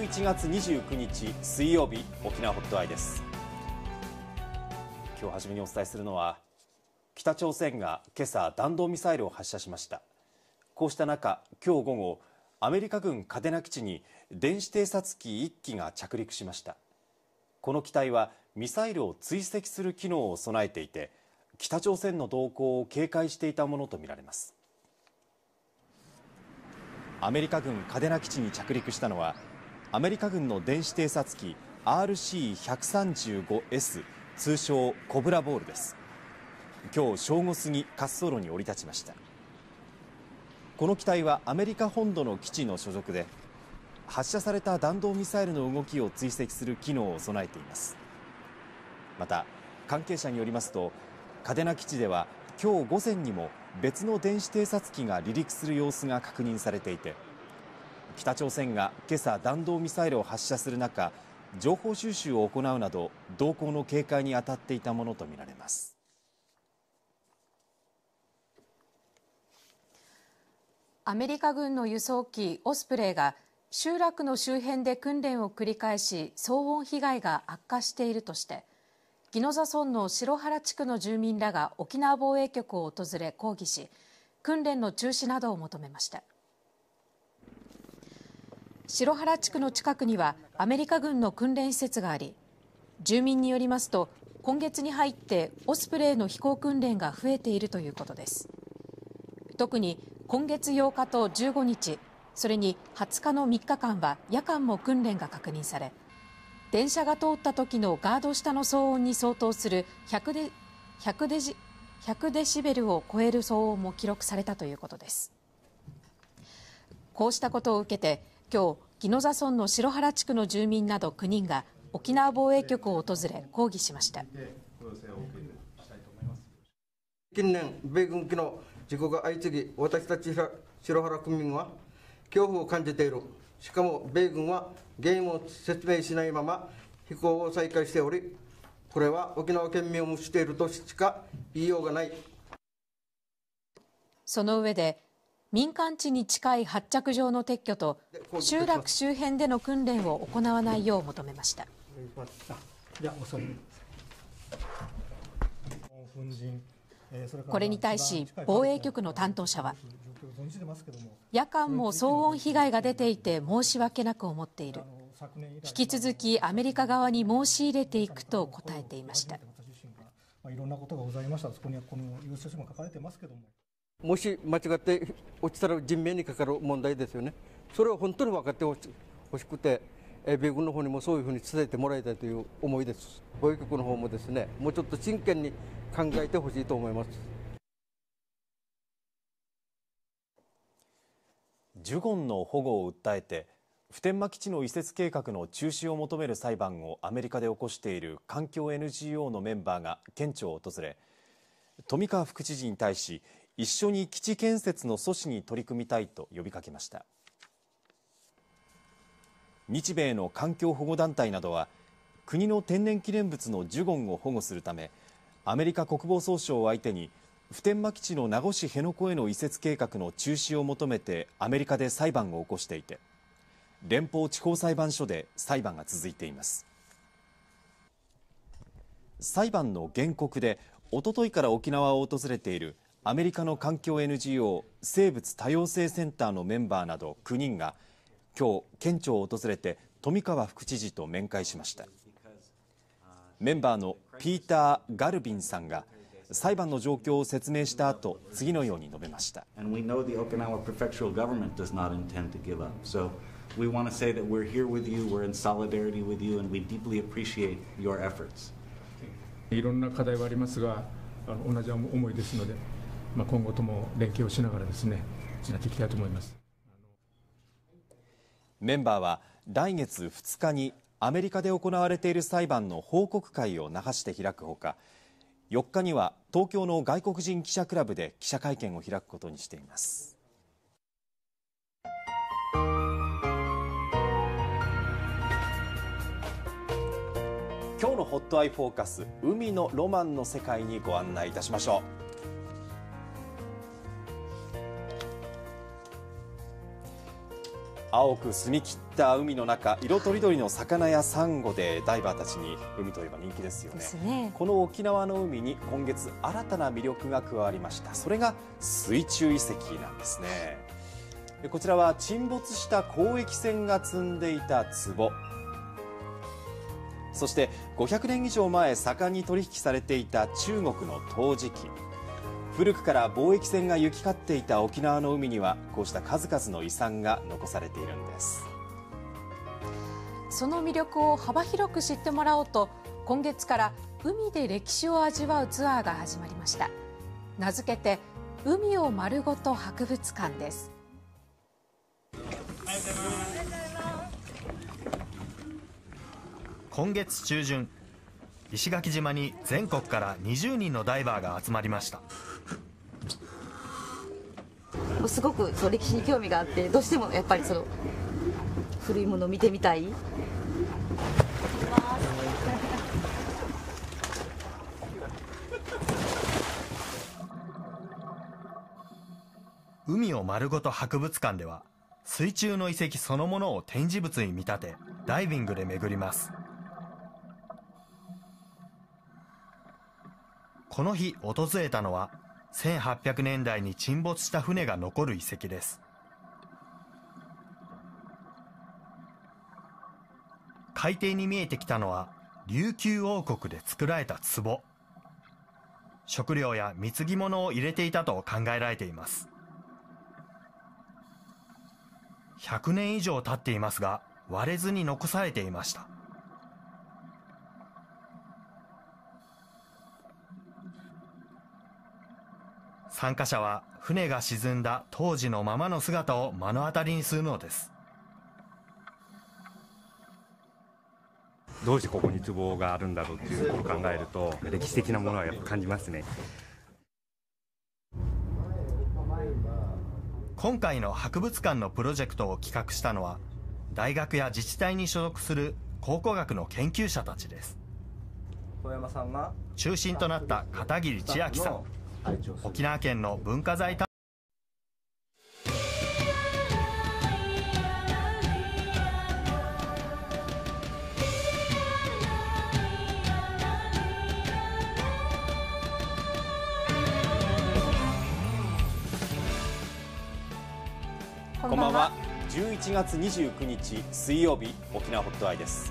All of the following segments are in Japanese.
11月29日水曜日沖縄ホットアイです今日初めにお伝えするのは北朝鮮が今朝弾道ミサイルを発射しましたこうした中今日午後アメリカ軍嘉手納基地に電子偵察機1機が着陸しましたこの機体はミサイルを追跡する機能を備えていて北朝鮮の動向を警戒していたものとみられますアメリカ軍嘉手納基地に着陸したのはアメリカ軍の電子偵察機 RC135S 通称コブラボールです今日正午過ぎ滑走路に降り立ちましたこの機体はアメリカ本土の基地の所属で発射された弾道ミサイルの動きを追跡する機能を備えていますまた関係者によりますと嘉手納基地では今日午前にも別の電子偵察機が離陸する様子が確認されていて北朝鮮が今朝、弾道ミサイルを発射する中、情報収集を行うなど、動向の警戒に当たっていたものとみられます。アメリカ軍の輸送機オスプレイが集落の周辺で訓練を繰り返し騒音被害が悪化しているとして宜野座村の白原地区の住民らが沖縄防衛局を訪れ抗議し訓練の中止などを求めました。白原地区の近くにはアメリカ軍の訓練施設があり住民によりますと今月に入ってオスプレイの飛行訓練が増えているということです特に今月8日と15日それに20日の3日間は夜間も訓練が確認され電車が通った時のガード下の騒音に相当する100デ ,100 デジ100デシベルを超える騒音も記録されたということですこうしたことを受けて今日、宜野座村の白原地区の住民など9人が沖縄防衛局を訪れ抗議しました近年米軍機の事故が相次ぎ私たち白原区民は恐怖を感じているしかも米軍は原因を説明しないまま飛行を再開しておりこれは沖縄県民を無視しているとしか言いようがないその上で民間地に近い発着場の撤去と集落周辺での訓練を行わないよう求めましたこれに対し防衛局の担当者は夜間も騒音被害が出ていて申し訳なく思っている引き続きアメリカ側に申し入れていくと答えていました。いろんなことがございました。そこにはこの要請書も書かれてますけども。もし間違って落ちたら人命にかかる問題ですよね、それを本当に分かってほしくて、米軍の方にもそういうふうに伝えてもらいたいという思いです、防衛局の方もですねもうちょっと真剣に考えてほしいと思います。ジュゴンの保護を訴えて普天間基地の移設計画の中止を求める裁判をアメリカで起こしている環境 NGO のメンバーが県庁を訪れ富川副知事に対し一緒に基地建設の阻止に取り組みたいと呼びかけました日米の環境保護団体などは国の天然記念物のジュゴンを保護するためアメリカ国防総省を相手に普天間基地の名護市辺野古への移設計画の中止を求めてアメリカで裁判を起こしていて連邦地方裁判所で裁判が続いています裁判の原告でおとといから沖縄を訪れているアメリカの環境 NGO 生物多様性センターのメンバーなど9人が今日県庁を訪れて富川副知事と面会しましたメンバーのピーター・ガルビンさんが裁判の状況を説明した後次のように述べました We want to say that we're here with you, we're in solidarity with you, and we deeply appreciate your efforts. いろんな課題はありますが、同じ思いですので、まあ、今後とも連携をしながらですねやっていきたいと思いますメンバーは来月2日にアメリカで行われている裁判の報告会を那覇市で開くほか4日には東京の外国人記者クラブで記者会見を開くことにしています今日のホットアイフォーカス海のロマンの世界にご案内いたしましょう青く澄み切った海の中色とりどりの魚やサンゴでダイバーたちに海といえば人気ですよね、ね、この沖縄の海に今月新たな魅力が加わりましたそれが水中遺跡なんですねこちらは沈没した交易船が積んでいた壺そして500年以上前盛んに取引されていた中国の陶磁器古くから貿易船が行き交っていた沖縄の海にはこうした数々の遺産が残されているんですその魅力を幅広く知ってもらおうと今月から海で歴史を味わうツアーが始まりました名付けて海を丸ごと博物館です今月中旬石垣島に全国から20人のダイバーが集まりましたすごくその歴史に興味があってどうしてもやっぱりその古いものを見てみたい。海を丸ごと博物館では水中の遺跡そのものを展示物に見立てダイビングで巡りますこの日訪れたのは1800年代に沈没した船が残る遺跡です。海底に見えてきたのは、琉球王国で作られた壺。食料や貢ぎ物を入れていたと考えられています。100年以上経っていますが、割れずに残されていました。参加者は船が沈んだ当時のままの姿を目の当たりにするのですどうしてここに壺があるんだろうっていうことを考えると歴史的なものはやっぱ感じますね今回の博物館のプロジェクトを企画したのは大学や自治体に所属する考古学の研究者たちです小山さんが中心となった片桐千秋さん沖縄県の文化財こんばんは。11月29日水曜日沖縄ホットアイです。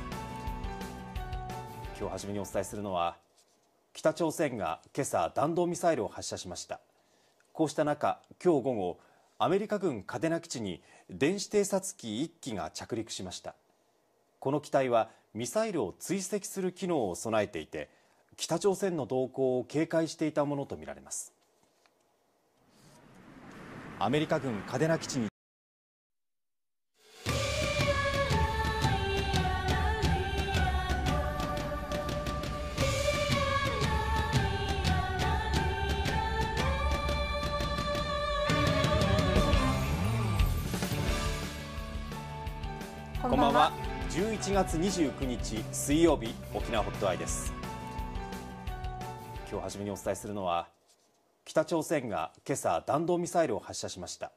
今日初めにお伝えするのは北朝鮮が今朝弾道ミサイルを発射しましたこうした中今日午後アメリカ軍基地に電子偵察機1機が着陸しましたこの機体はミサイルを追跡する機能を備えていて北朝鮮の動向を警戒していたものとみられますアメリカ軍基地に8月29日水曜日沖縄ホットアイです今日初めにお伝えするのは北朝鮮が今朝弾道ミサイルを発射しました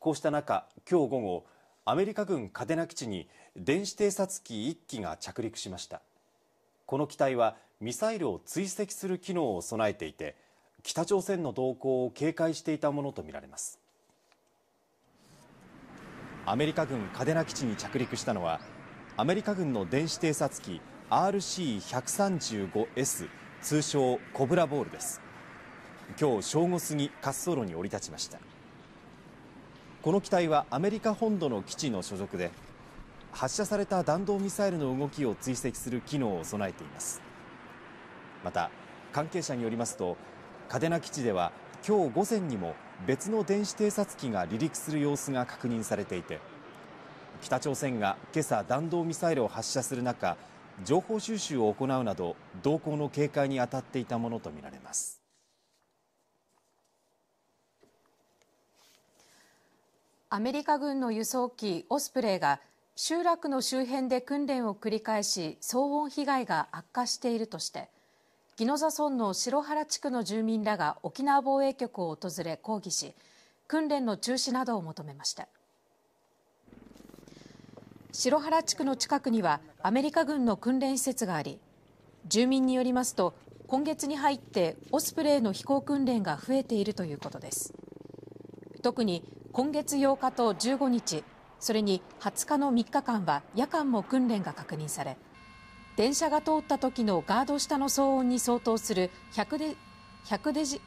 こうした中今日午後アメリカ軍基地に電子偵察機1機が着陸しましたこの機体はミサイルを追跡する機能を備えていて北朝鮮の動向を警戒していたものとみられますアメリカ軍基地に着陸したのはアメリカ軍の電子偵察機 RC135S 通称コブラボールです今日正午過ぎ滑走路に降り立ちましたこの機体はアメリカ本土の基地の所属で発射された弾道ミサイルの動きを追跡する機能を備えていますまた関係者によりますと嘉手納基地では今日午前にも別の電子偵察機が離陸する様子が確認されていて北朝鮮が今朝、弾道ミサイルを発射する中、情報収集を行うなど、動向の警戒に当たっていたものとみられます。アメリカ軍の輸送機オスプレイが集落の周辺で訓練を繰り返し騒音被害が悪化しているとして宜野座村の白原地区の住民らが沖縄防衛局を訪れ抗議し訓練の中止などを求めました。白原地区の近くにはアメリカ軍の訓練施設があり住民によりますと今月に入ってオスプレイの飛行訓練が増えているということです特に今月8日と15日それに20日の3日間は夜間も訓練が確認され電車が通った時のガード下の騒音に相当する100デ ,100 デジ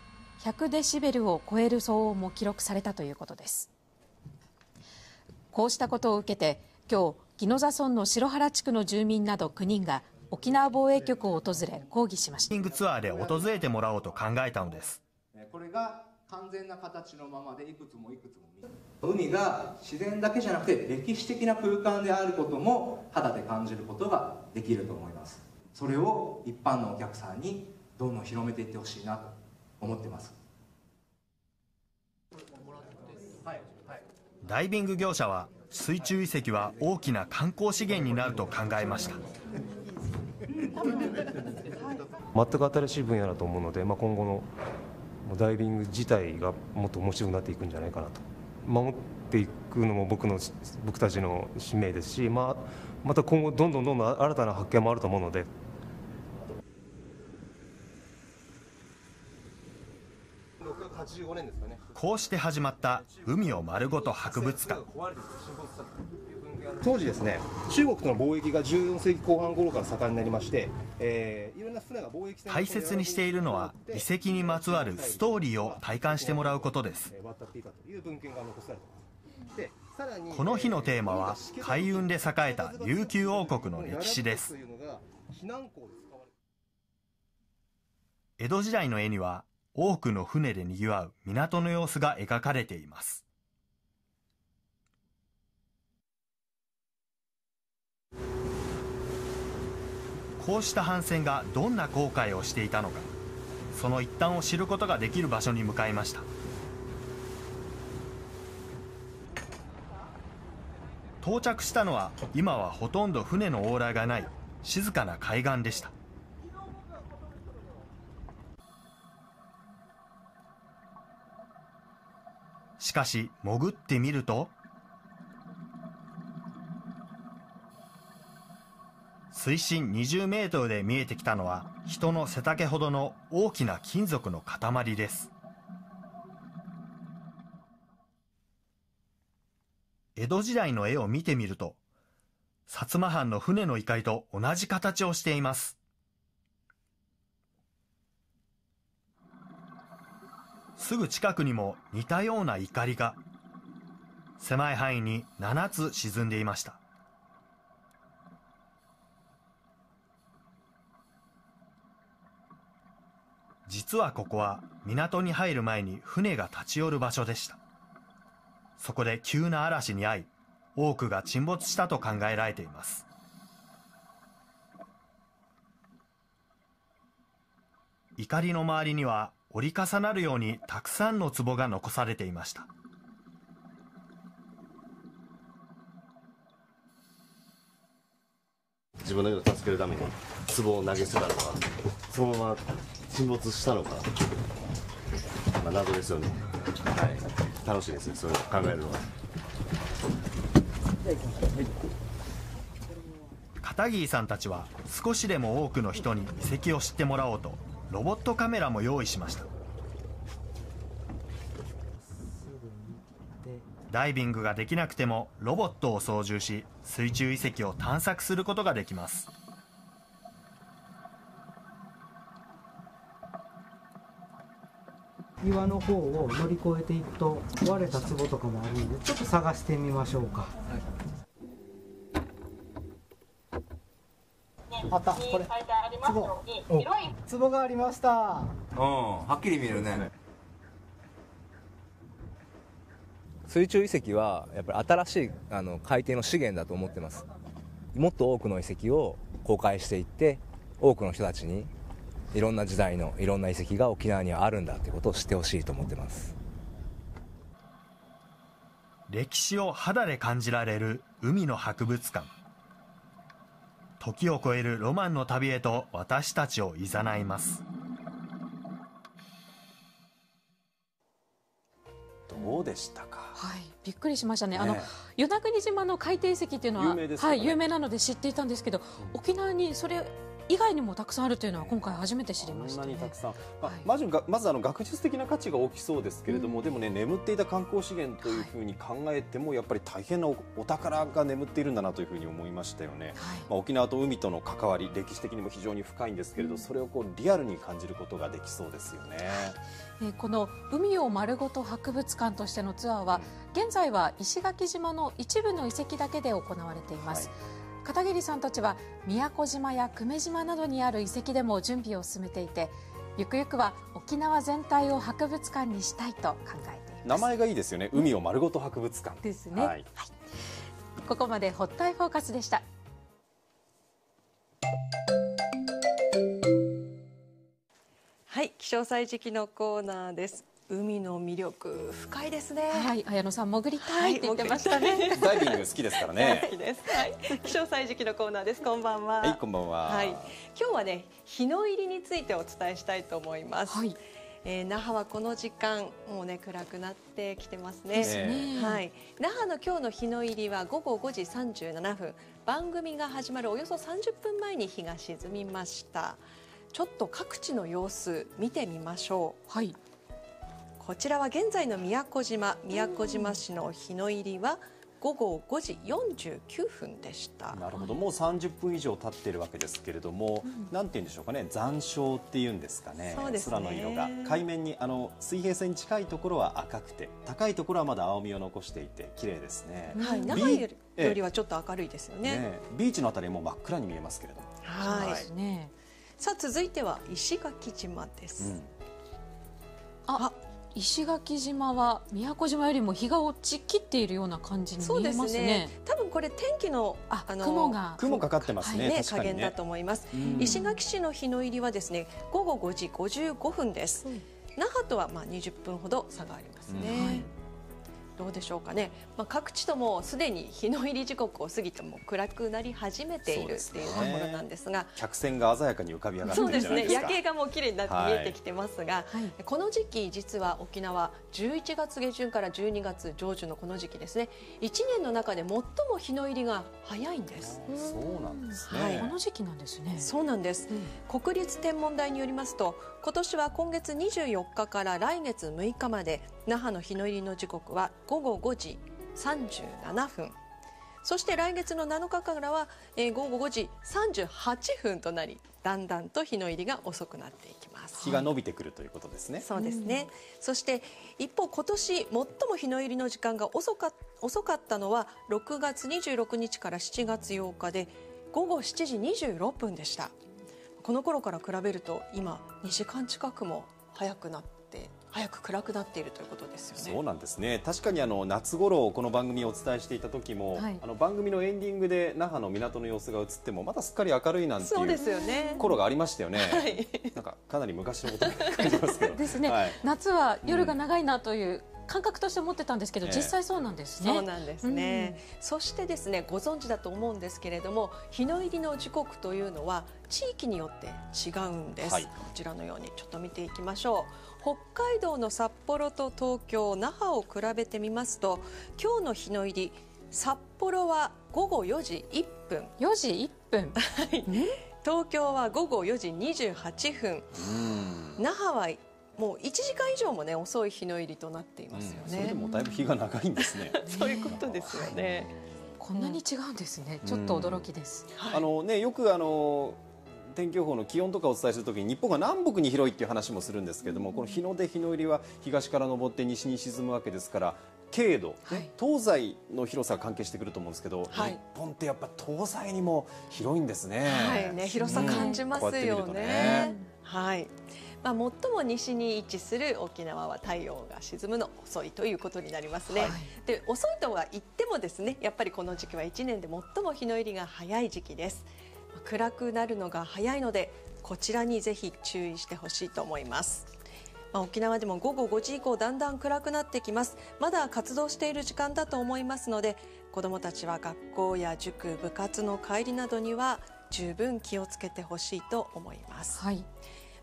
100デシベルを超える騒音も記録されたということですこうしたことを受けて今日、宜野座村の白原地区の住民など9人が沖縄防衛局を訪れ抗議しました。ングツアーで訪れてもらおうと考えたのです。これが完全な形のままでいくつもいくつも海が自然だけじゃなくて歴史的な空間であることも肌で感じることができると思いますそれを一般のお客さんにどんどん広めていってほしいなと思ってますダイビング業者は水中遺跡は大きな観光資源になると考えました全く新しい分野だと思うので、まあ、今後のダイビング自体がもっと面白くなっていくんじゃないかなと守っていくのも僕の僕たちの使命ですし、まあ、また今後どんどんどんどん新たな発見もあると思うので。85年ですかねこうして始まった海を丸ごと博物館当時ですね中国との貿易が14世紀後半頃から盛んになりまして、えー、いろんな船が貿易大切にしているのは遺跡にまつわるストーリーを体感してもらうことですこの日のテーマは海運で栄えた琉球王国の歴史です江戸時代の絵には多くの船で賑わう港の様子が描かれています。こうした帆船がどんな航海をしていたのか、その一端を知ることができる場所に向かいました。到着したのは今はほとんど船の往来がない静かな海岸でしたしかし、潜ってみると、水深20メートルで見えてきたのは、人の背丈ほどの大きな金属の塊です。江戸時代の絵を見てみると、薩摩藩の船の怒りと同じ形をしています。すぐ近くにも似たような怒りが、狭い範囲に7つ沈んでいました。実はここは港に入る前に船が立ち寄る場所でした。そこで急な嵐に遭い、多くが沈没したと考えられています。怒りの周りには折り重なるようにたくさんの壺が残されていました自分を助けるために壺を投げ捨てたのかそのまま沈没したのか、まあ、謎ですよねはい楽しいですねそを考えるのは片桐さんたちは少しでも多くの人に遺跡を知ってもらおうとロボットカメラも用意しましたダイビングができなくてもロボットを操縦し水中遺跡を探索することができます岩の方を乗り越えていくと割れた壺とかもあるんでちょっと探してみましょうか。はいあったこれツボがありましたうんはっきり見えるね水中遺跡はやっぱり新しいあの海底の資源だと思ってますもっと多くの遺跡を公開していって多くの人たちにいろんな時代のいろんな遺跡が沖縄にはあるんだということを知ってほしいと思ってます歴史を肌で感じられる海の博物館時を超えるロマンの旅へと私たちをいますどうでしたか、はい、びっくりしましたね、ねあの与那国島の海底遺跡というのは有名、ねはい、有名なので知っていたんですけど、沖縄にそれ以外にもたくさんあるというのは今回初めて知りました、ね、たくさん、まあはい、まずあの学術的な価値が大きそうですけれども、うん、でもね眠っていた観光資源というふうに考えても、はい、やっぱり大変なお宝が眠っているんだなというふうに思いましたよね、はい、まあ、沖縄と海との関わり歴史的にも非常に深いんですけれど、うん、それをこうリアルに感じることができそうですよね、えこの海を丸ごと博物館としてのツアーは、うん、現在は石垣島の一部の遺跡だけで行われています、はい片桐さんたちは宮古島や久米島などにある遺跡でも準備を進めていてゆくゆくは沖縄全体を博物館にしたいと考えています名前がいいですよね海を丸ごと博物館ですね、はい、はい、ここまでホッタイフォーカスでしたはい気象歳時期のコーナーです海の魅力深いですね。はい、綾野さん潜りたいって言ってましたね。ダイビング好きですからね。はい、気象歳時期のコーナーです。こんばんは。はい、こんばんは。はい、今日はね、日の入りについてお伝えしたいと思います。はい、えー、那覇はこの時間もうね暗くなってきてますね。すねはい、那覇の今日の日の入りは午後5時37分。番組が始まるおよそ30分前に日が沈みました。ちょっと各地の様子見てみましょう。はい。こちらは現在の宮古島宮古島市の日の入りは午後5時49分でしたなるほどもう30分以上経っているわけですけれども、うん、なんて言うんでしょうかね残照っていうんですかね、ね、空の色が海面にあの水平線に近いところは赤くて高いところはまだ青みを残していて綺麗ですね、はい、長いよりはちょっと明るいですよね、ね、ビーチのあたりも真っ暗に見えますけれどもはい、はいね、さあ続いては石垣島です、うん、ああ石垣島は宮古島よりも日が落ちきっているような感じに見えますね。そうですね多分これ天気のああの雲が雲かかってますね,、はい、ね加減だと思います、ね、石垣市の日の入りはですね午後5時55分です。那覇とはまあ20分ほど差がありますね。はいどうでしょうかね、まあ、各地ともすでに日の入り時刻を過ぎても暗くなり始めているっていうところなんですが、ね、客船が鮮やかに浮かび上がってそうですね夜景がもう綺麗になって見えてきてますが、はい、この時期実は沖縄11月下旬から12月上旬のこの時期ですね1年の中で最も日の入りが早いんですそうなんですね、はい、この時期なんですねそうなんです、うん、国立天文台によりますと今年は今月24日から来月6日まで那覇の日の入りの時刻は午後5時37分そして来月の7日からは、えー、午後5時38分となりだんだんと日の入りが遅くなっていきます日が伸びてくるということですね、はい、そうですね、そして一方今年最も日の入りの時間が遅か遅かったのは6月26日から7月8日で午後7時26分でしたこの頃から比べると今2時間近くも早くなって早く暗くなっているということですよね。そうなんですね。確かにあの夏頃この番組をお伝えしていた時も、はい、あの番組のエンディングで那覇の港の様子が映ってもまだすっかり明るいなんていう頃がありましたよね。はい、なんかかなり昔のこと ですね、はい、夏は夜が長いなという、うん感覚として思ってたんですけど、実際そうなんですね。えー、そうなんですね、うん、そしてですね、ご存知だと思うんですけれども、日の入りの時刻というのは地域によって違うんです。はい、こちらのようにちょっと見ていきましょう。北海道の札幌と東京那覇を比べてみますと今日の日の入り札幌は午後4時1分4時1分東京は午後4時28分那覇はもう1時間以上もね遅い日の入りとなっていますよね、うん、それでもだいぶ日が長いんですね そういうことですよね、こんなに違うんですね。ちょっと驚きです。うん、あのね、よくあの天気予報の気温とかをお伝えするときに日本が南北に広いっていう話もするんですけどもこの日の出日の入りは東から昇って西に沈むわけですから経度、はい、東西の広さが関係してくると思うんですけど、はい、日本ってやっぱ東西にも広いんですね。はいね広さ感じますよね。はい。まあ、最も西に位置する沖縄は太陽が沈むの遅いということになりますね。はい、で遅いとは言ってもですねやっぱりこの時期は一年で最も日の入りが早い時期です。暗くなるのが早いのでこちらにぜひ注意してほしいと思います。まあ、沖縄でも午後5時以降だんだん暗くなってきますまだ活動している時間だと思いますので子どもたちは学校や塾部活の帰りなどには十分気をつけてほしいと思います、はい、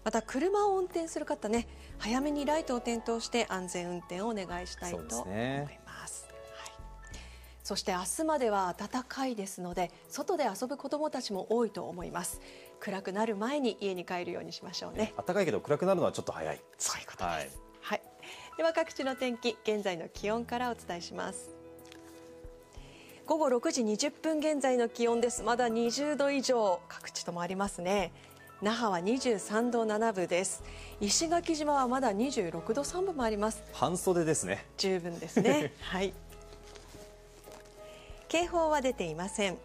また車を運転する方ね早めにライトを点灯して安全運転をお願いしたいと思います。そして明日までは暖かいですので外で遊ぶ子どもたちも多いと思います暗くなる前に家に帰るようにしましょうね暖かいけど暗くなるのはちょっと早いそういうことです、はい、はい、では各地の天気現在の気温からお伝えします午後6時20分現在の気温ですまだ20度以上各地ともありますね那覇は23度7分です石垣島はまだ26度3分もあります半袖ですね十分ですねはい警報は出ていません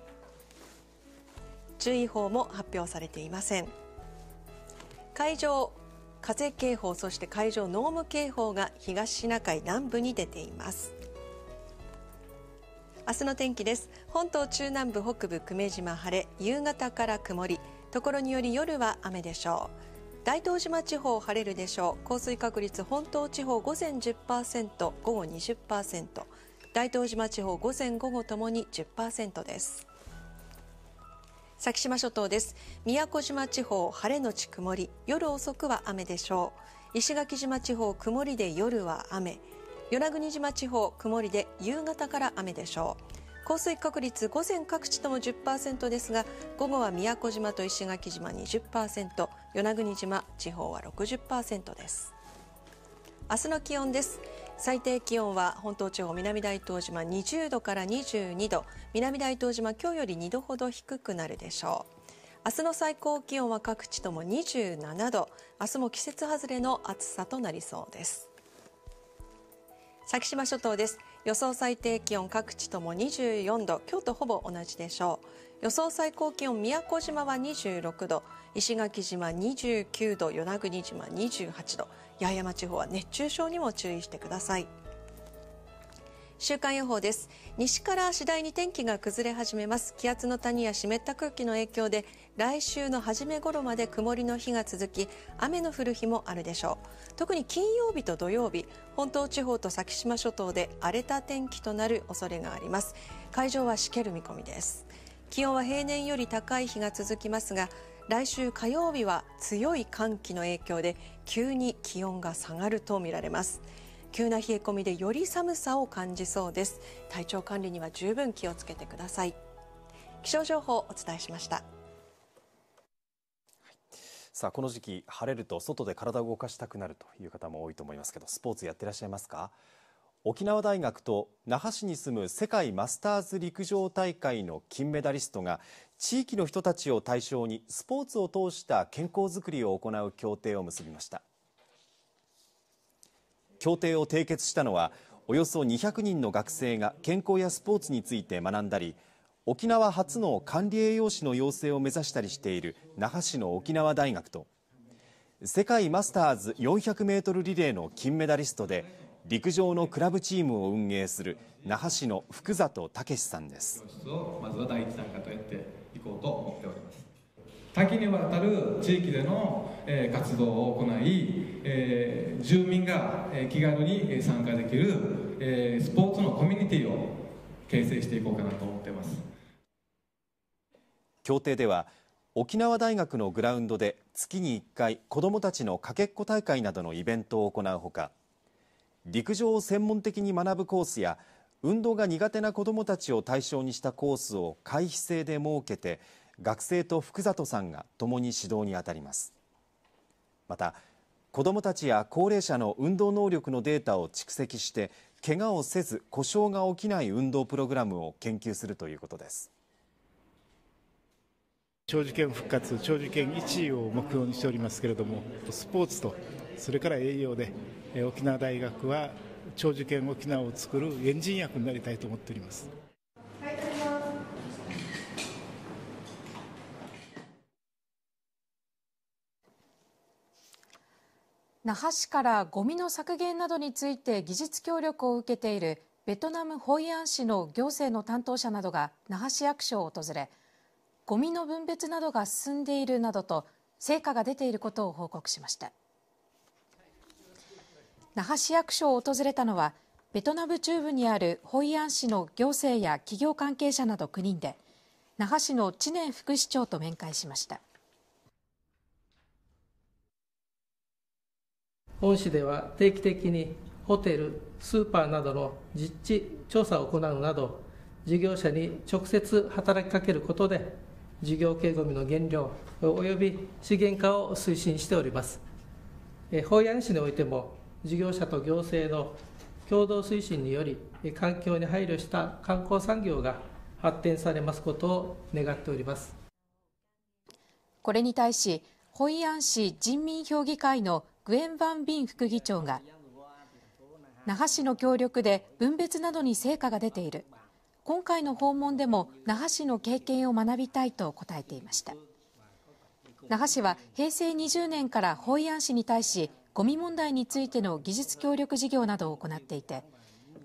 注意報も発表されていません海上風警報そして海上濃霧警報が東シナ海南部に出ています明日の天気です本島中南部北部久米島晴れ夕方から曇りところにより夜は雨でしょう大東島地方晴れるでしょう降水確率本島地方午前10%午後20%大東島地方午前午後ともに10%です先島諸島です宮古島地方晴れのち曇り夜遅くは雨でしょう石垣島地方曇りで夜は雨与那国島地方曇りで夕方から雨でしょう降水確率午前各地とも10%ですが午後は宮古島と石垣島20%与那国島地方は60%です明日の気温です最低気温は本島地方南大東島20度から22度南大東島今日より2度ほど低くなるでしょう明日の最高気温は各地とも27度明日も季節外れの暑さとなりそうです先島諸島です予想最低気温各地とも24度今日とほぼ同じでしょう予想最高気温宮古島は26度石垣島29度与那国島28度八重山地方は熱中症にも注意してください。週間予報です西から次第に天気が崩れ始めます気圧の谷や湿った空気の影響で来週の初め頃まで曇りの日が続き雨の降る日もあるでしょう特に金曜日と土曜日本島地方と先島諸島で荒れた天気となる恐れがあります海上はしける見込みです気温は平年より高い日が続きますが来週火曜日は強い寒気の影響で急に気温が下がるとみられます急な冷え込みでより寒さを感じそうです体調管理には十分気をつけてください気象情報をお伝えしましたさあこの時期晴れると外で体を動かしたくなるという方も多いと思いますけどスポーツやってらっしゃいますか沖縄大学と那覇市に住む世界マスターズ陸上大会の金メダリストが地域の人たちを対象にスポーツを通した健康づくりを行う協定を結びました協定を締結したのはおよそ200人の学生が健康やスポーツについて学んだり沖縄初の管理栄養士の養成を目指したりしている那覇市の沖縄大学と世界マスターズ400メートルリレーの金メダリストで陸上のクラブチームを運営する那覇市の福里武さんですまずは第一弾化とやっていこうと思っております多岐にわたる地域での、え活動を行い、え住民が、え気軽に参加できる、えスポーツのコミュニティを形成していこうかなと思っています協定では沖縄大学のグラウンドで月に1回子どもたちのかけっこ大会などのイベントを行うほか陸上を専門的に学ぶコースや運動が苦手な子どもたちを対象にしたコースを回避制で設けて学生と福里さんが共に指導に当たりますまた子どもたちや高齢者の運動能力のデータを蓄積して怪我をせず故障が起きない運動プログラムを研究するということです長寿県復活長寿県1位を目標にしておりますけれどもスポーツとそれから栄養で、え沖縄大学は長寿県沖縄を作るエンジン役になりたいと思っております。那覇市からゴミの削減などについて技術協力を受けているベトナムホイアン市の行政の担当者などが那覇市役所を訪れゴミの分別などが進んでいるなどと成果が出ていることを報告しました。那覇市役所を訪れたのはベトナム中部にあるホイアン市の行政や企業関係者など9人で那覇市の知念副市長と面会しました本市では定期的にホテルスーパーなどの実地調査を行うなど事業者に直接働きかけることで事業系ごみの減量及び資源化を推進しております法安市においても事業者と行政の共同推進により、環境に配慮した観光産業が発展されますことを願っております。これに対し、ホイアン市人民評議会のグエン・バン・ビン副議長が、那覇市の協力で分別などに成果が出ている。今回の訪問でも那覇市の経験を学びたいと答えていました那覇市は平成20年から法違安市に対しゴミ問題についての技術協力事業などを行っていて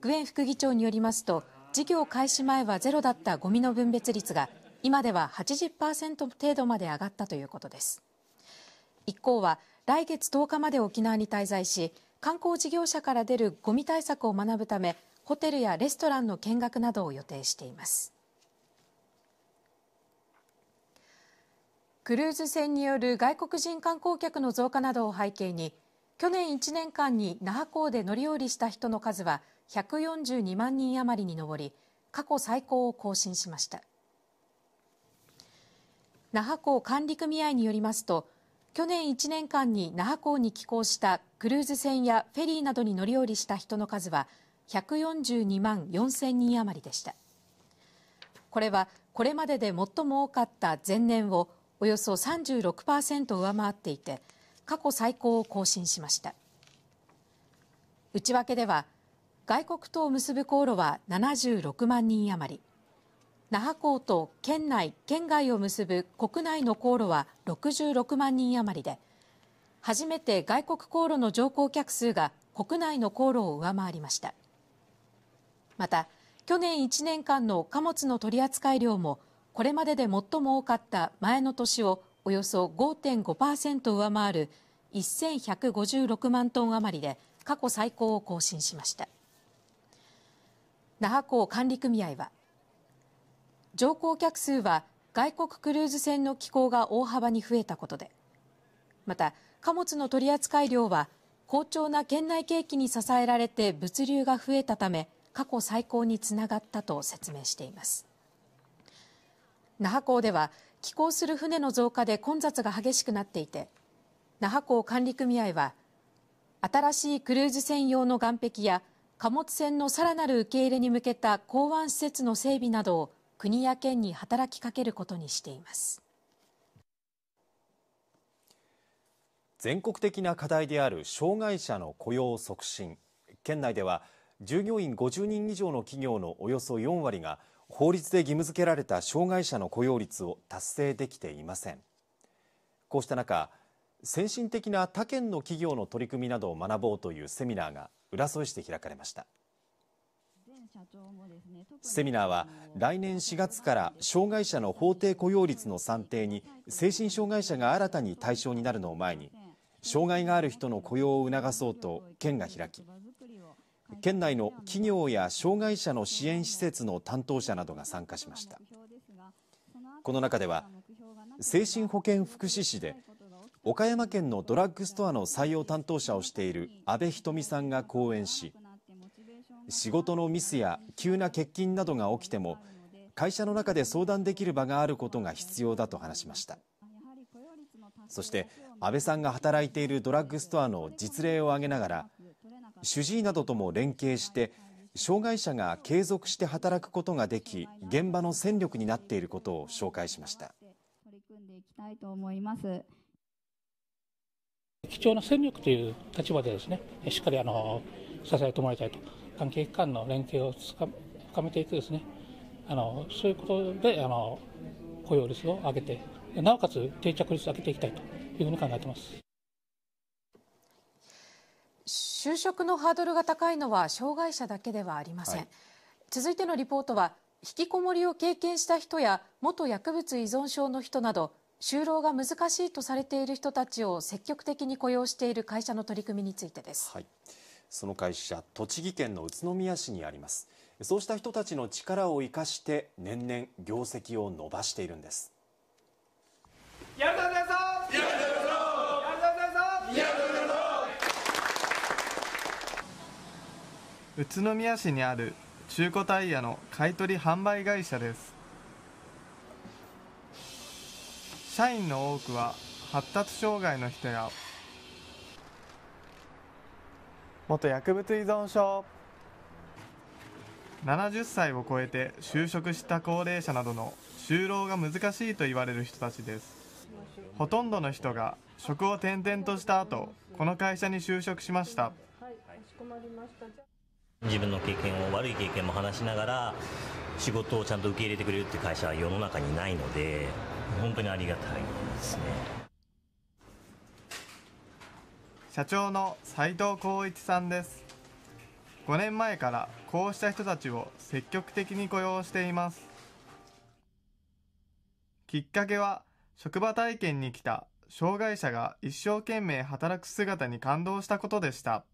グエン副議長によりますと事業開始前はゼロだったゴミの分別率が今では80%程度まで上がったということです一行は来月10日まで沖縄に滞在し観光事業者から出るゴミ対策を学ぶためホテルやレストランの見学などを予定していますクルーズ船による外国人観光客の増加などを背景に去年1年間に那覇港で乗り降りした人の数は142万人余りに上り過去最高を更新しました那覇港管理組合によりますと去年1年間に那覇港に寄港したクルーズ船やフェリーなどに乗り降りした人の数は142万4千人余りでしたこれはこれまでで最も多かった前年をおよそ36%上回っていて過去最高を更新しました内訳では外国とを結ぶ航路は76万人余り那覇港と県内・県外を結ぶ国内の航路は66万人余りで初めて外国航路の乗降客数が国内の航路を上回りましたまた去年1年間の貨物の取扱量もこれまでで最も多かった前の年をおよそ5.5%上回る1156万トン余りで過去最高を更新しました那覇港管理組合は乗降客数は外国クルーズ船の寄港が大幅に増えたことでまた貨物の取扱量は好調な県内景気に支えられて物流が増えたため過去最高につながったと説明しています那覇港では寄港する船の増加で混雑が激しくなっていて那覇港管理組合は新しいクルーズ船用の岸壁や貨物船のさらなる受け入れに向けた港湾施設の整備などを国や県に働きかけることにしています全国的な課題である障害者の雇用促進県内では従業員50人以上の企業のおよそ4割が法律で義務付けられた障害者の雇用率を達成できていませんこうした中先進的な他県の企業の取り組みなどを学ぼうというセミナーが浦添市で開かれましたセミナーは来年4月から障害者の法定雇用率の算定に精神障害者が新たに対象になるのを前に障害がある人の雇用を促そうと県が開き県内の企業や障害者の支援施設の担当者などが参加しましたこの中では精神保健福祉士で岡山県のドラッグストアの採用担当者をしている阿部瞳さんが講演し仕事のミスや急な欠勤などが起きても会社の中で相談できる場があることが必要だと話しましたそして阿部さんが働いているドラッグストアの実例を挙げながら主治医などとも連携して障害者が継続して働くことができ現場の戦力になっていることを紹介しました貴重な戦力という立場でですねしっかりあの支えてもらいたいと関係機関の連携を深めていくですねあのそういうことであの雇用率を上げてなおかつ定着率を上げていきたいというふうに考えています。就職のハードルが高いのは障害者だけではありません、はい、続いてのリポートは引きこもりを経験した人や元薬物依存症の人など就労が難しいとされている人たちを積極的に雇用している会社の取り組みについてです、はい、その会社栃木県の宇都宮市にありますそうした人たちの力を生かして年々業績を伸ばしているんですやるぞやるぞ宇都宮市にある中古タイヤの買取販売会社です社員の多くは発達障害の人や元薬物依存症70歳を超えて就職した高齢者などの就労が難しいと言われる人たちですほとんどの人が職を転々とした後この会社に就職しました自分の経験を悪い経験も話しながら仕事をちゃんと受け入れてくれるって会社は世の中にないので本当にありがたいですね社長の斉藤浩一さんです5年前からこうした人たちを積極的に雇用していますきっかけは職場体験に来た障害者が一生懸命働く姿に感動したことでした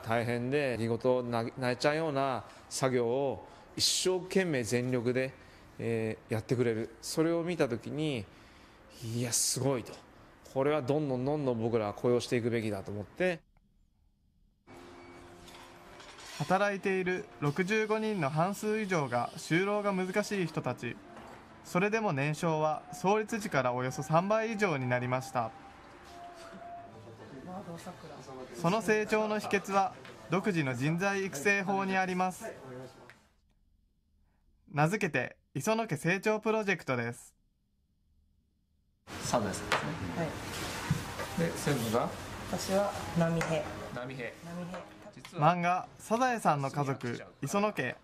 大変で仕事を泣いちゃうような作業を一生懸命全力で、えー、やってくれるそれを見た時にいやすごいとこれはどんどんどんどん僕らは雇用していくべきだと思って働いている65人の半数以上が就労が難しい人たちそれでも年商は創立時からおよそ3倍以上になりましたその成長の秘訣は独自の人材育成法にあります名付けて磯野家成長プロジェクトですサブですね、はい、で専務が私は波平波平漫画「サザエさんの家族磯野家」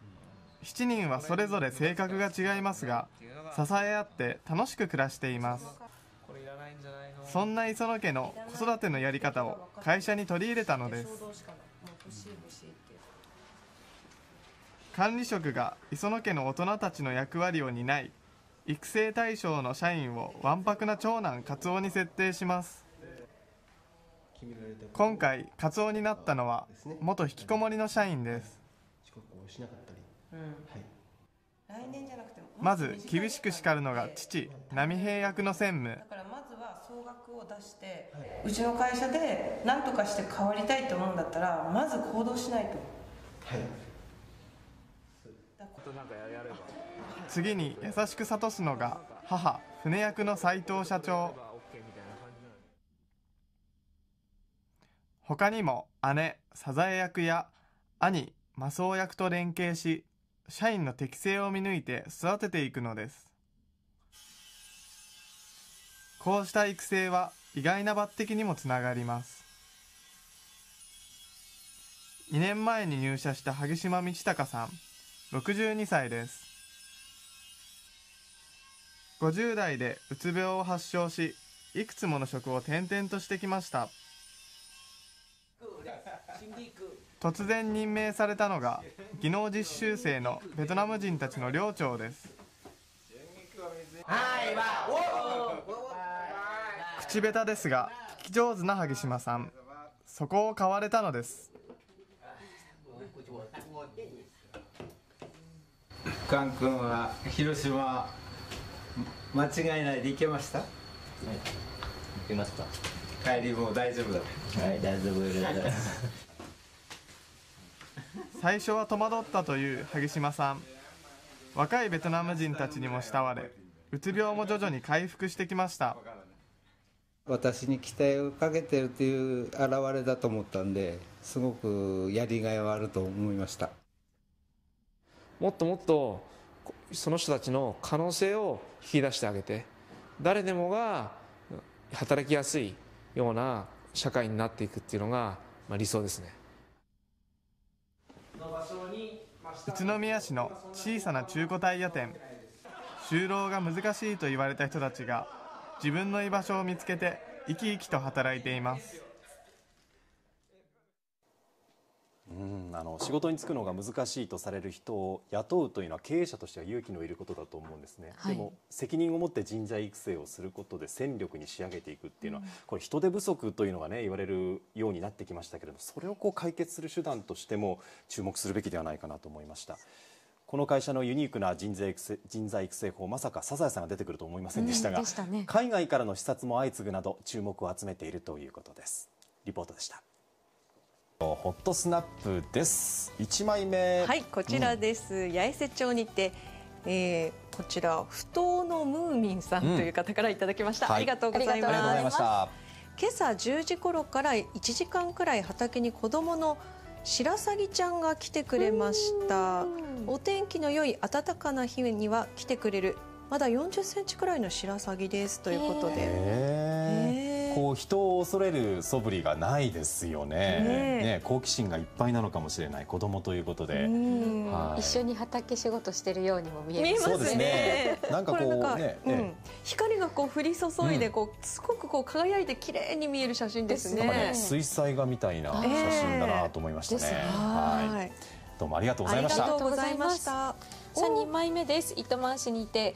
7人はそれぞれ性格が違いますが支え合って楽しく暮らしていますそんな磯野家の子育てのやり方を会社に取り入れたのです管理職が磯野家の大人たちの役割を担い育成対象の社員をわんぱくな長男カツオに設定します今回カツオになったのは元引きこもりの社員です、うんはいまず厳しく叱るのが父波平役の専務だからまずは総額を出して、はい、うちの会社で何とかして変わりたいと思うんだったらまず行動しないとはい次に優しく諭すのが母船役の斉藤社長他にも姉サザエ役や兄マスオ役と連携し社員の適性を見抜いて育てていくのです。こうした育成は意外な抜擢にもつながります。2年前に入社した萩島道隆さん、62歳です。50代でうつ病を発症し、いくつもの職を転々としてきました。突然任命されたのが技能実習生のベトナム人たちの寮長です口下手ですが聞き上手な萩島さんそこを買われたのですカ君は広島間違いないで行けました、はい、行けました帰りも大丈夫だはい大丈夫です最初は戸惑ったという萩島さん若いベトナム人たちにも慕われうつ病も徐々に回復してきました私に期待をかけてるという表れだと思ったんですごくやりがいはあると思いましたもっともっとその人たちの可能性を引き出してあげて誰でもが働きやすいような社会になっていくっていうのが理想ですね宇都宮市の小さな中古タイヤ店就労が難しいと言われた人たちが自分の居場所を見つけて生き生きと働いていますうんあの仕事に就くのが難しいとされる人を雇うというのは経営者としては勇気のいることだと思うんですね、はい、でも責任を持って人材育成をすることで戦力に仕上げていくっていうのは、うん、これ人手不足というのがね言われるようになってきましたけれどもそれをこう解決する手段としても注目するべきではないかなと思いました。この会社のユニークな人材育成人材育成法まさかサザエさんが出てくると思いませんでしたが、うんしたね、海外からの視察も相次ぐなど注目を集めているということですリポートでしたホットスナップです。一枚目。はい、こちらです。うん、八重瀬町にて、えー、こちら不当のムーミンさんという方からいただきました。うん、ありがとうございます。今朝10時頃から1時間くらい畑に子供の白鷺ちゃんが来てくれましたお天気の良い暖かな日には来てくれるまだ40センチくらいの白鷺ですということで。人を恐れる素振りがないですよね。ね好奇心がいっぱいなのかもしれない子供ということで、はい、一緒に畑仕事してるようにも見えますそうですね。なんかこうね、うん、光がこう降り注いでこう、すごくこう輝いて綺麗に見える写真ですね。ね水彩画みたいな写真だなと思いましたね。はい。どうもありがとうございました。ありがとうございました。三人枚目です。糸満市にいて。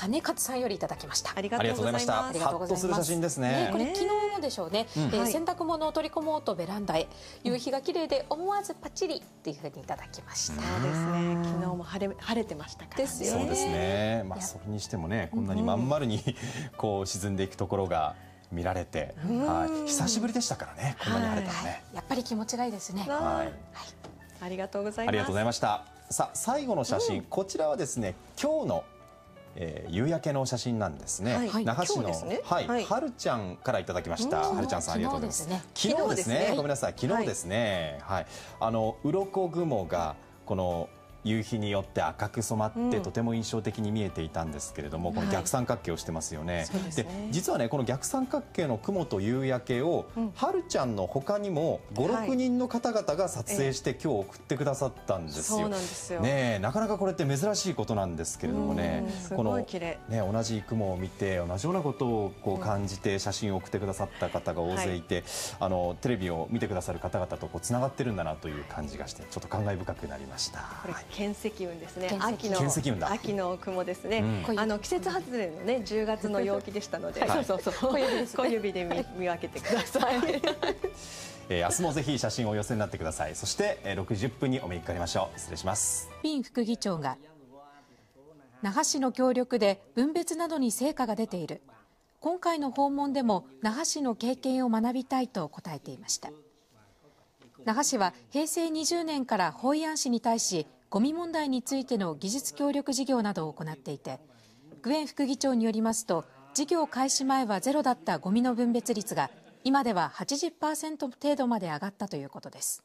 金勝さんよりいただきましたありがとうございましたハッとする写真ですね、ね、これ昨日のでしょうね、えー、洗濯物を取り込もうとベランダへ夕日が綺麗で思わずパチリっていうふうにいただきましたそうですね昨日も晴れ晴れてましたから、ね、そうですねまあそれにしてもねこんなにまん丸にこう沈んでいくところが見られて、はい、久しぶりでしたからね、こんなに晴れたね、はい、やっぱり気持ちがいいですね。はい、ありがとうございます。ありがとうございました。さあ最後の写真、うん、こちらはですね今日のえー、夕焼けの写真なんですね。はい、那覇市の、ね、はい、はい、るちゃんからいただきました。ちゃんさんありがとうございます。昨日ですね。すねごめんなさい。昨日ですね。はい、はい、あの鱗雲がこの夕日によって赤く染まってとても印象的に見えていたんですけれども、この逆三角形をしてますよね。で実はねこの逆三角形の雲と夕焼けを、はるちゃんの他にも56人の方々が撮影して今日送ってくださったんですよ。ねなかなかこれって珍しいことなんですけれどもね、このね同じ雲を見て同じようなことをこう感じて写真を送ってくださった方が大勢いて、あのテレビを見てくださる方々とこうつながってるんだなという感じがしてちょっと感慨深くなりました。剣石雲ですね。秋の秋の雲ですね。あの季節外れのね10月の陽気でしたので、そうそうそう小指小指で見分けてください。えー、明日もぜひ写真を寄せになってください。そして、えー、6時分にお目にかかりましょう。失礼します。フン副議長が那覇市の協力で分別などに成果が出ている。今回の訪問でも那覇市の経験を学びたいと答えていました那覇市は平成20年から保安市に対しゴミ問題についての技術協力事業などを行っていてグエン副議長によりますと事業開始前はゼロだったゴミの分別率が今では80%程度まで上がったということです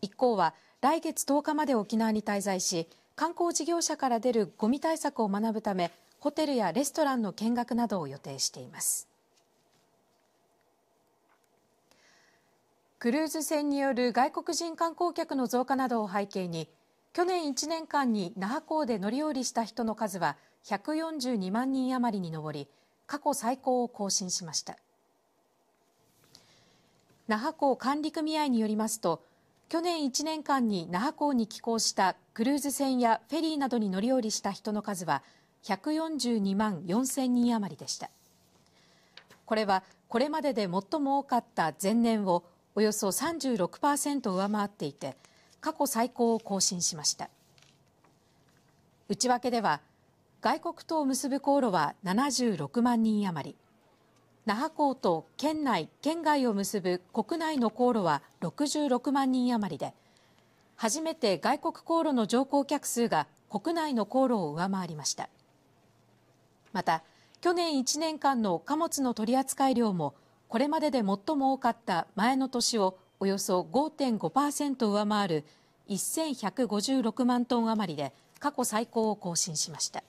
一行は来月10日まで沖縄に滞在し観光事業者から出るゴミ対策を学ぶためホテルやレストランの見学などを予定していますクルーズ船による外国人観光客の増加などを背景に去年1年間に那覇港で乗り降りした人の数は142万人余りに上り過去最高を更新しました那覇港管理組合によりますと去年1年間に那覇港に寄港したクルーズ船やフェリーなどに乗り降りした人の数は142万4000人余りでしたこれはこれまでで最も多かった前年をおよそ36%上回っていて過去最高を更新しました内訳では外国とを結ぶ航路は76万人余り那覇港と県内県外を結ぶ国内の航路は66万人余りで初めて外国航路の乗降客数が国内の航路を上回りましたまた去年1年間の貨物の取扱量もこれまでで最も多かった前の年をおよそ5.5%上回る1156万トン余りで過去最高を更新しました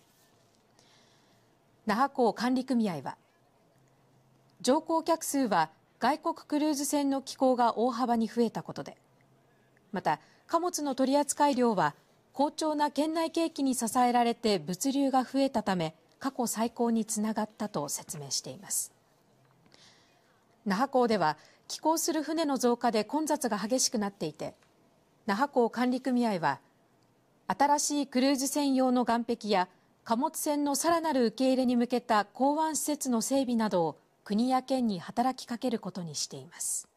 那覇港管理組合は乗降客数は外国クルーズ船の寄港が大幅に増えたことでまた貨物の取扱量は好調な県内景気に支えられて物流が増えたため過去最高につながったと説明しています那覇港では寄港する船の増加で混雑が激しくなっていて那覇港管理組合は新しいクルーズ船用の岸壁や貨物船のさらなる受け入れに向けた港湾施設の整備などを国や県に働きかけることにしています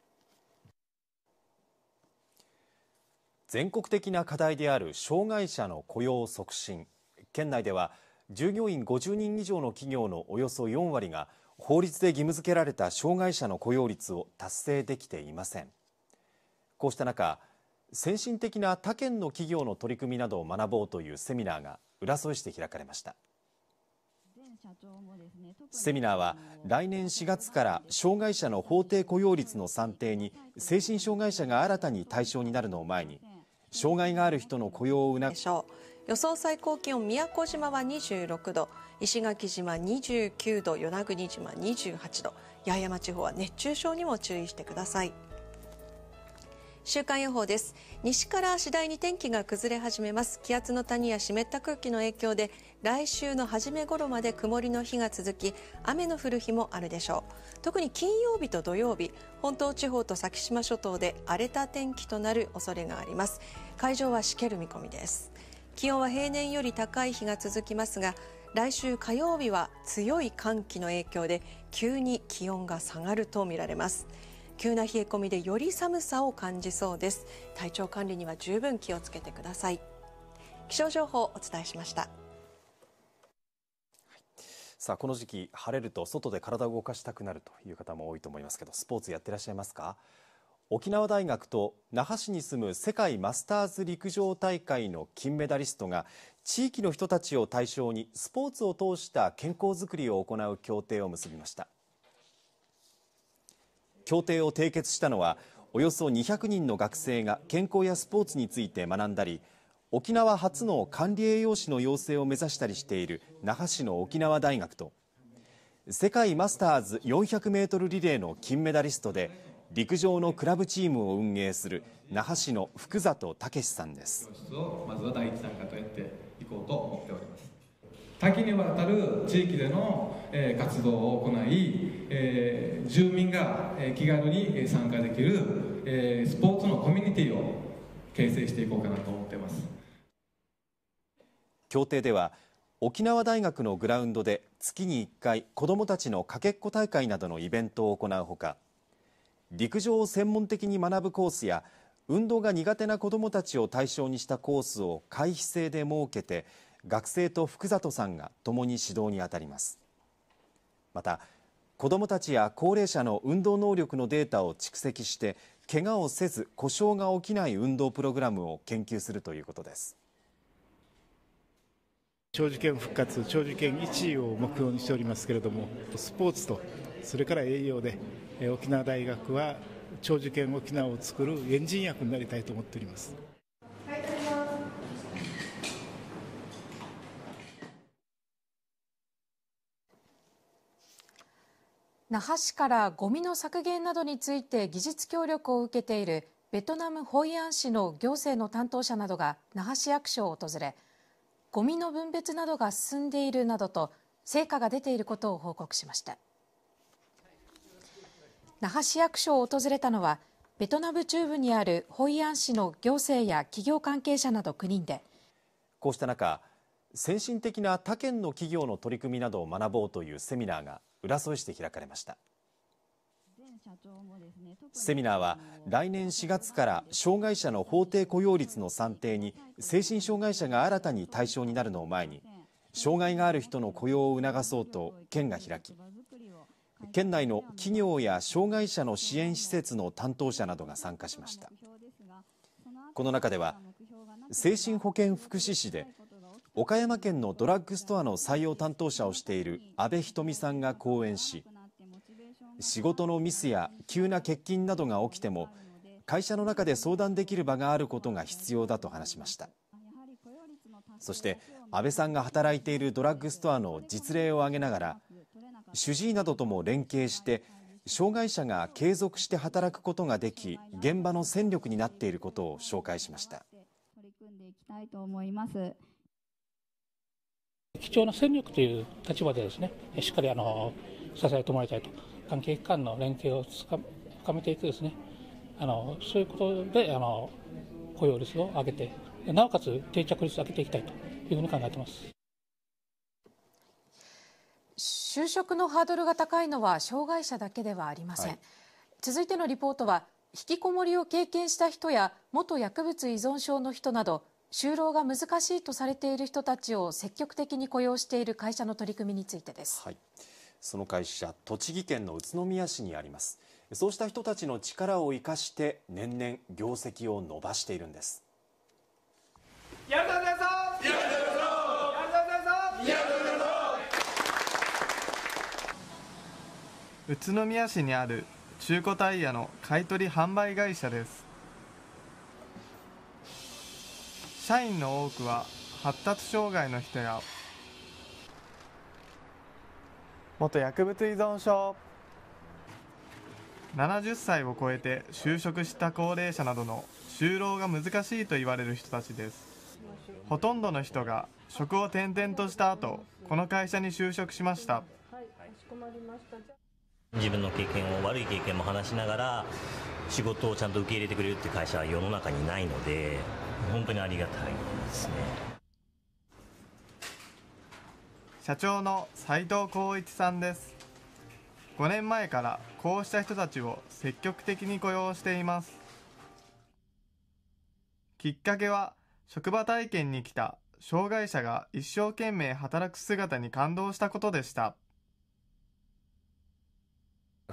全国的な課題である障害者の雇用促進県内では従業員50人以上の企業のおよそ4割が法律で義務付けられた障害者の雇用率を達成できていませんこうした中先進的な他県の企業の取り組みなどを学ぼうというセミナーが浦添市で開かれましたセミナーは来年4月から障害者の法定雇用率の算定に精神障害者が新たに対象になるのを前に障害がある人の雇用を促し予想最高気温宮古島は26度石垣島29度与那国島28度八重山地方は熱中症にも注意してください週間予報です西から次第に天気が崩れ始めます気圧の谷や湿った空気の影響で来週の初め頃まで曇りの日が続き雨の降る日もあるでしょう特に金曜日と土曜日本島地方と先島諸島で荒れた天気となる恐れがあります会場はしける見込みです気温は平年より高い日が続きますが来週火曜日は強い寒気の影響で急に気温が下がるとみられます急な冷え込みでより寒さを感じそうです体調管理には十分気をつけてください気象情報をお伝えしましたさあこの時期晴れると外で体を動かしたくなるという方も多いと思いますけどスポーツやってらっしゃいますか沖縄大学と那覇市に住む世界マスターズ陸上大会の金メダリストが地域の人たちを対象にスポーツを通した健康づくりを行う協定を結びました協定を締結したのはおよそ200人の学生が健康やスポーツについて学んだり沖縄初の管理栄養士の養成を目指したりしている那覇市の沖縄大学と世界マスターズ400メートルリレーの金メダリストで陸上のクラブチームを運営する那覇市の福里武さんですまずは第一参加とやっていこうと思っております多岐にわたる地域での活動を行い住民が気軽に参加できるスポーツのコミュニティを形成していこうかなと思ってます協定では沖縄大学のグラウンドで月に1回子どもたちのかけっこ大会などのイベントを行うほか陸上を専門的に学ぶコースや運動が苦手な子どもたちを対象にしたコースを回避制で設けて学生と福里さんが共に指導に当たりますまた子どもたちや高齢者の運動能力のデータを蓄積して怪我をせず故障が起きない運動プログラムを研究するということです長寿犬復活、長寿犬1位を目標にしておりますけれども、スポーツと、それから栄養で、沖縄大学は長寿犬沖縄を作るエンジン役になりたいと思っております。那覇市からゴミの削減などについて技術協力を受けているベトナムホイアン市の行政の担当者などが那覇市役所を訪れゴミの分別などが進んでいるなどと成果が出ていることを報告しました那覇市役所を訪れたのはベトナム中部にあるホイアン市の行政や企業関係者など9人でこうした中先進的な他県の企業の取り組みなどを学ぼうというセミナーが浦添市で開かれました。セミナーは来年4月から障害者の法定雇用率の算定に精神障害者が新たに対象になるのを前に障害がある人の雇用を促そうと県が開き県内の企業や障害者の支援施設の担当者などが参加しましたこの中では精神保健福祉士で岡山県のドラッグストアの採用担当者をしている阿部さんが講演し仕事のミスや急な欠勤などが起きても会社の中で相談できる場があることが必要だと話しましたそして安倍さんが働いているドラッグストアの実例を挙げながら主治医などとも連携して障害者が継続して働くことができ現場の戦力になっていることを紹介しましたで取り組んいいいきたと思ます貴重な戦力という立場でですねしっかりあの支えてもらいたいと関係機関の連携を深めていくですねあのそういうことであの雇用率を上げてなおかつ定着率を上げていきたいというふうに考えています就職のハードルが高いのは障害者だけではありません、はい、続いてのリポートは引きこもりを経験した人や元薬物依存症の人など就労が難しいとされている人たちを積極的に雇用している会社の取り組みについてです。はいその会社栃木県の宇都宮市にありますそうした人たちの力を生かして年々業績を伸ばしているんですやるぞやるぞやるぞやるぞやるぞ宇都宮市にある中古タイヤの買取販売会社です社員の多くは発達障害の人や元薬物依存症70歳を超えて就職した高齢者などの就労が難しいと言われる人たちですほとんどの人が職を転々とした後この会社に就職しました自分の経験を悪い経験も話しながら仕事をちゃんと受け入れてくれるって会社は世の中にないので本当にありがたいですね社長の斉藤浩一さんです5年前からこうした人たちを積極的に雇用していますきっかけは職場体験に来た障害者が一生懸命働く姿に感動したことでした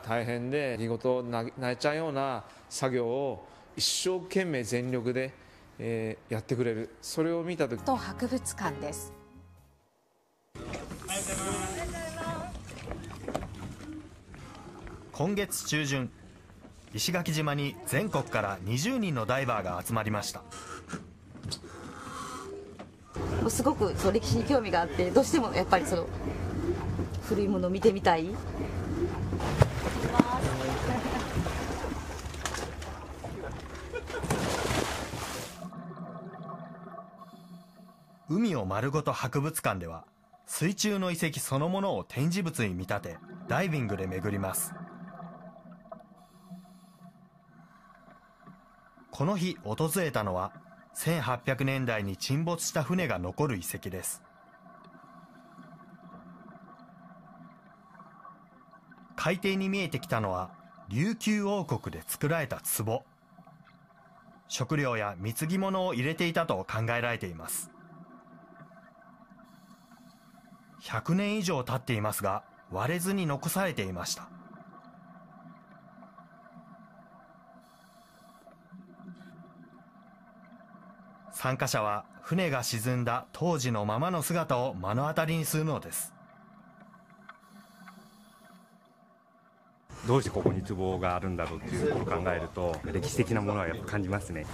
大変で見事を慣れちゃうような作業を一生懸命全力で、えー、やってくれるそれを見た時と博物館です今月中旬石垣島に全国から20人のダイバーが集まりましたすごくそ歴史に興味があってどうしてもやっぱりその古いものを見てみたい海を丸ごと博物館では水中の遺跡そのものを展示物に見立てダイビングで巡りますこの日訪れたのは、1800年代に沈没した船が残る遺跡です。海底に見えてきたのは、琉球王国で作られた壺。食料や貢ぎ物を入れていたと考えられています。100年以上経っていますが、割れずに残されていました。参加者は船が沈んだ当時のままの姿を目の当たりにするのですどうしてここに壺があるんだろうっていうことを考えると歴史的なものはやっぱ感じますね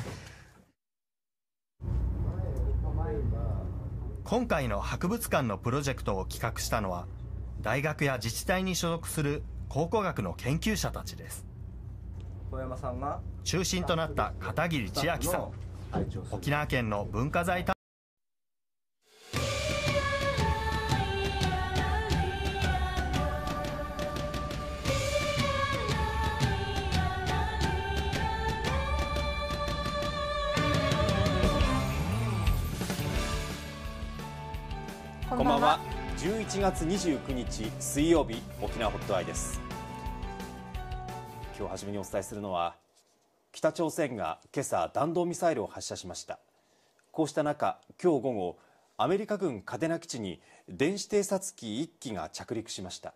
今回の博物館のプロジェクトを企画したのは大学や自治体に所属する考古学の研究者たちです中心となった片桐千秋さん沖縄県の文化財こんばんは。11月29日水曜日沖縄ホットアイです。今日初めにお伝えするのは北朝鮮が今朝弾道ミサイルを発射しましたこうした中今日午後アメリカ軍嘉手納基地に電子偵察機1機が着陸しました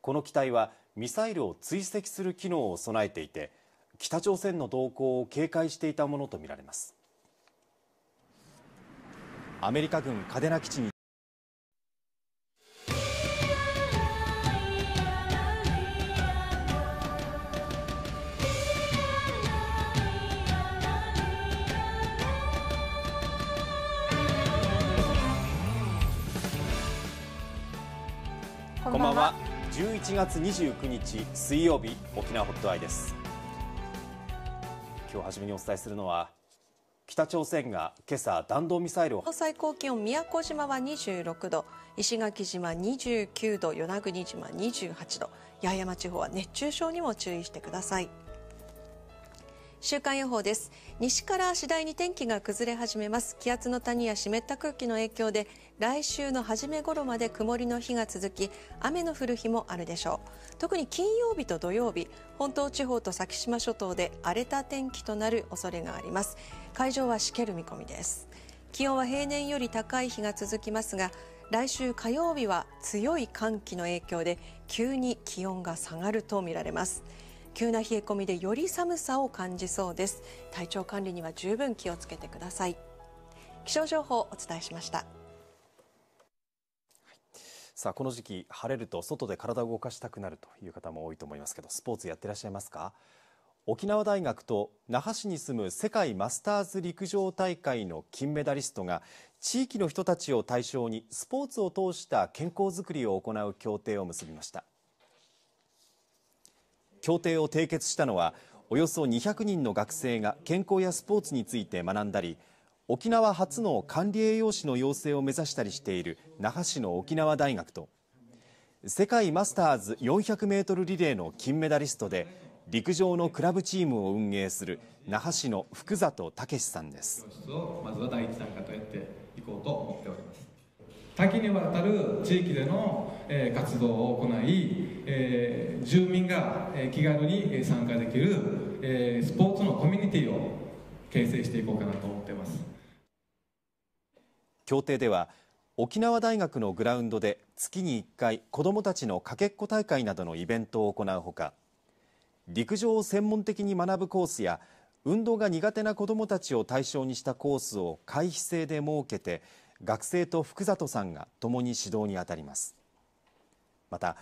この機体はミサイルを追跡する機能を備えていて北朝鮮の動向を警戒していたものとみられますアメリカ軍嘉手納基地にばんは11月29日水曜日沖縄ホットアイです今日初めにお伝えするのは北朝鮮が今朝弾道ミサイルを最高気温宮古島は26度石垣島29度与那国島28度八重山地方は熱中症にも注意してください週間予報です西から次第に天気が崩れ始めます気圧の谷や湿った空気の影響で来週の初め頃まで曇りの日が続き雨の降る日もあるでしょう特に金曜日と土曜日本島地方と先島諸島で荒れた天気となる恐れがあります会場はしける見込みです気温は平年より高い日が続きますが来週火曜日は強い寒気の影響で急に気温が下がるとみられます急な冷え込みでより寒さを感じそうです体調管理には十分気をつけてください気象情報をお伝えしましたさあこの時期晴れると外で体を動かしたくなるという方も多いと思いますけどスポーツやってらっしゃいますか沖縄大学と那覇市に住む世界マスターズ陸上大会の金メダリストが地域の人たちを対象にスポーツを通した健康づくりを行う協定を結びました協定を締結したのは、およそ200人の学生が健康やスポーツについて学んだり、沖縄初の管理栄養士の養成を目指したりしている那覇市の沖縄大学と、世界マスターズ400メートルリレーの金メダリストで、陸上のクラブチームを運営する那覇市の福里武さんです。まずは第一参加とやっていこうと思っております。多岐にわたる地域での、え活動を行い、え住民が、え気軽に参加できる、えスポーツのコミュニティを形成していこうかなと思っています協定では沖縄大学のグラウンドで月に1回子どもたちのかけっこ大会などのイベントを行うほか陸上を専門的に学ぶコースや運動が苦手な子どもたちを対象にしたコースを会費制で設けて学生と福里さんが共に指導に当たりますまた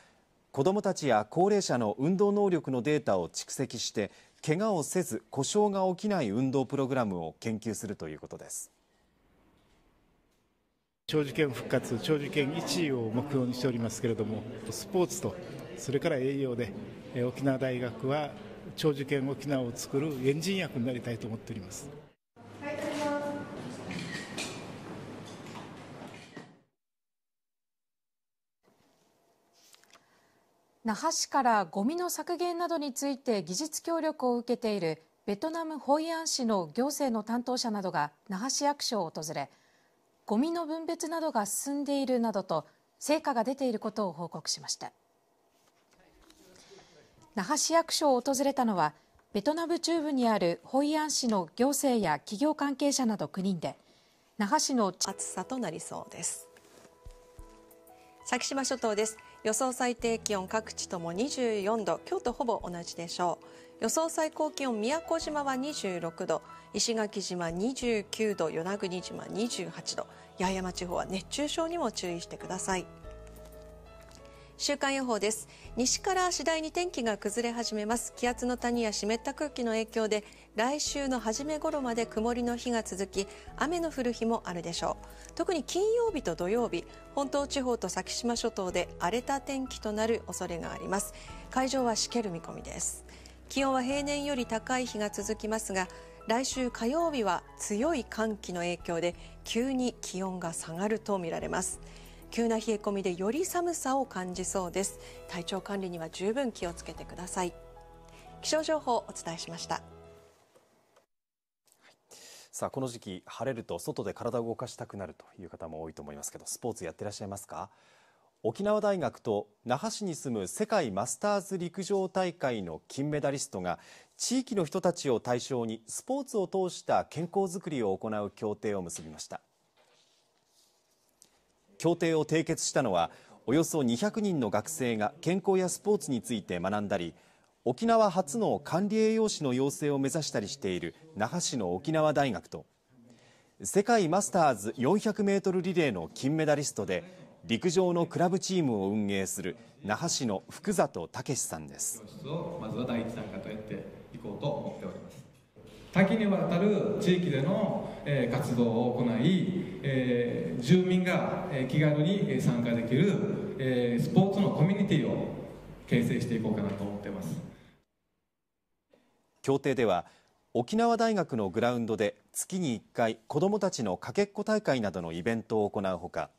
子どもたちや高齢者の運動能力のデータを蓄積して怪我をせず故障が起きない運動プログラムを研究するということです長寿県復活長寿県1位を目標にしておりますけれどもスポーツとそれから栄養で沖縄大学は長寿県沖縄を作るエンジン役になりたいと思っております那覇市からごみの削減などについて技術協力を受けているベトナム・ホイアン市の行政の担当者などが那覇市役所を訪れごみの分別などが進んでいるなどと成果が出ていることを報告しました那覇市役所を訪れたのはベトナム中部にあるホイアン市の行政や企業関係者など9人で那覇市の暑さとなりそうです先島諸島です予想最低気温各地とも24度京都ほぼ同じでしょう予想最高気温宮古島は26度石垣島29度与那国島28度八重山地方は熱中症にも注意してください。週間予報です西から次第に天気が崩れ始めます気圧の谷や湿った空気の影響で来週の初め頃まで曇りの日が続き雨の降る日もあるでしょう特に金曜日と土曜日本島地方と先島諸島で荒れた天気となる恐れがあります会場はしける見込みです気温は平年より高い日が続きますが来週火曜日は強い寒気の影響で急に気温が下がるとみられます急な冷え込みでより寒さを感じそうです体調管理には十分気をつけてください気象情報をお伝えしましたさあこの時期晴れると外で体を動かしたくなるという方も多いと思いますけどスポーツやってらっしゃいますか沖縄大学と那覇市に住む世界マスターズ陸上大会の金メダリストが地域の人たちを対象にスポーツを通した健康づくりを行う協定を結びました協定を締結したのは、およそ200人の学生が健康やスポーツについて学んだり、沖縄初の管理栄養士の養成を目指したりしている那覇市の沖縄大学と、世界マスターズ400メートルリレーの金メダリストで、陸上のクラブチームを運営する那覇市の福里武さんです。まずは第一とやっていこうと思っております。多岐にわたる地域での、えー、活動を行い、えー、住民が、えー、気軽に参加できる、えー、スポーツのコミュニティを形成していこうかなと思ってます協定では沖縄大学のグラウンドで月に1回子どもたちのかけっこ大会などのイベントを行うほか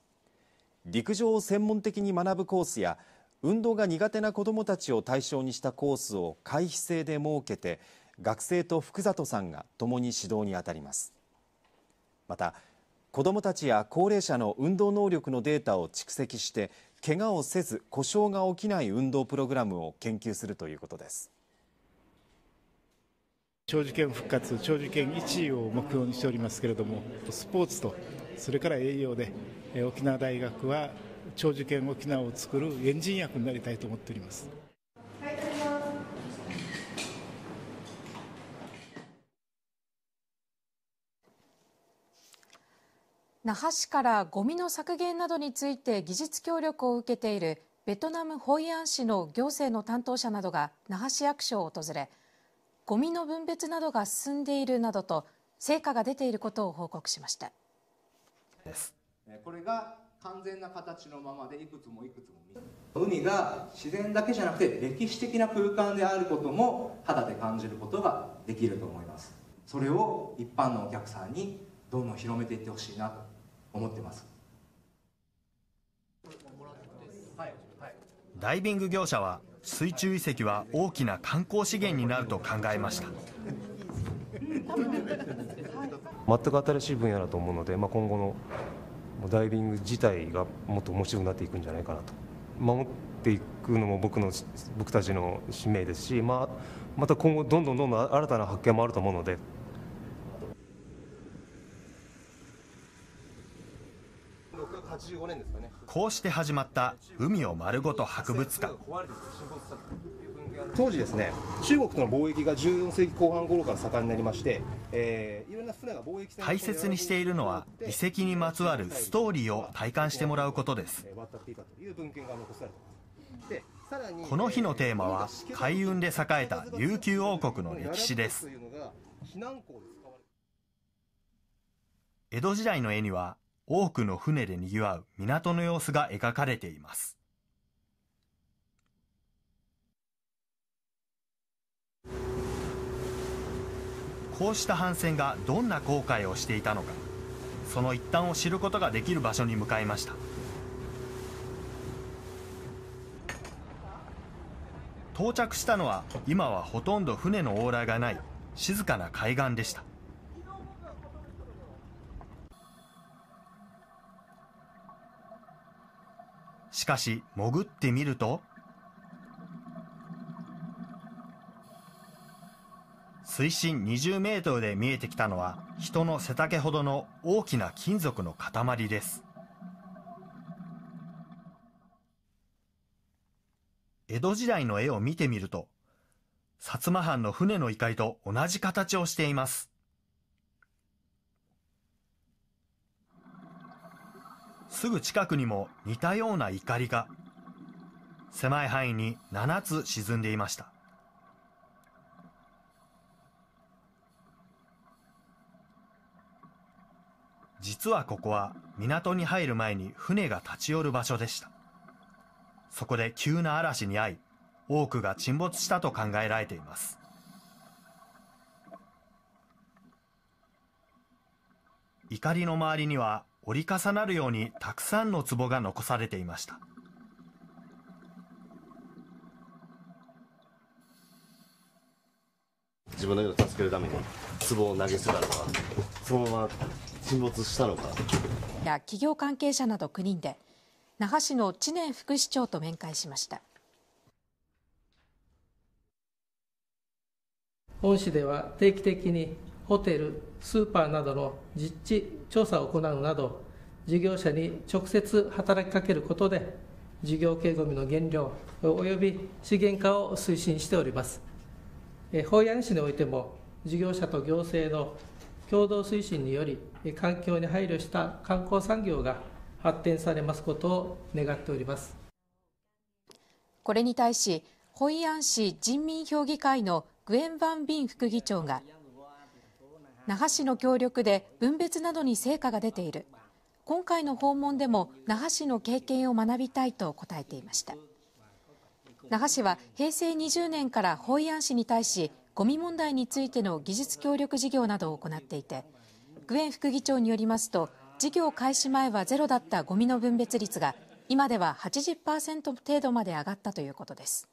陸上を専門的に学ぶコースや運動が苦手な子どもたちを対象にしたコースを会費制で設けて学生と福里さんが共に指導に当たりますまた子どもたちや高齢者の運動能力のデータを蓄積して怪我をせず故障が起きない運動プログラムを研究するということです長寿県復活長寿県1位を目標にしておりますけれどもスポーツとそれから栄養で沖縄大学は長寿県沖縄を作るエンジン役になりたいと思っております。那覇市からゴミの削減などについて技術協力を受けているベトナムホイアン市の行政の担当者などが那覇市役所を訪れゴミの分別などが進んでいるなどと成果が出ていることを報告しましたこれが完全な形のままでいくつもいくつも海が自然だけじゃなくて歴史的な空間であることも肌で感じることができると思いますそれを一般のお客さんにどんどん広めていってほしいなと思ってますダイビング業者は水中遺跡は大きな観光資源になると考えました全く新しい分野だと思うので、まあ、今後のダイビング自体がもっと面白くなっていくんじゃないかなと守っていくのも僕の僕たちの使命ですし、まあ、また今後どんどんどんどん新たな発見もあると思うのでこうして始まった海を丸ごと博物館当時ですね中国との貿易が14世紀後半頃から盛んになりまして、大切にしているのは遺跡にまつわるストーリーを体感してもらうことですこの日のテーマは海運で栄えた琉球王国の歴史です江戸時代の絵には多くの船で賑わう港の様子が描かれています。こうした帆船がどんな航海をしていたのか、その一端を知ることができる場所に向かいました。到着したのは今はほとんど船の往来がない静かな海岸でしたしかし、潜ってみると、水深20メートルで見えてきたのは、人の背丈ほどの大きな金属の塊です。江戸時代の絵を見てみると、薩摩藩の船の怒りと同じ形をしています。すぐ近くにも似たような怒りが、狭い範囲に7つ沈んでいました。実はここは港に入る前に船が立ち寄る場所でした。そこで急な嵐に遭い、多くが沈没したと考えられています。怒りの周りには折り重なるようにたくさんの壺が残されていました。自分の命を助けるために壺を投げ捨てたのか、そのまま沈没したのか。や企業関係者など9人で、那覇市の知念副市長と面会しました。本市では定期的にホテル、スーパーなどの実地調査を行うなど事業者に直接働きかけることで事業系ごみの減量及び資源化を推進しております法安市においても事業者と行政の共同推進により環境に配慮した観光産業が発展されますことを願っておりますこれに対しホイアン市人民評議会のグエン・バン・ビン副議長が那覇市の協力で分別などに成果が出ている今回の訪問でも那覇市の経験を学びたいと答えていました那覇市は平成20年から保育安市に対しごみ問題についての技術協力事業などを行っていてグエン副議長によりますと事業開始前はゼロだったごみの分別率が今では80%程度まで上がったということです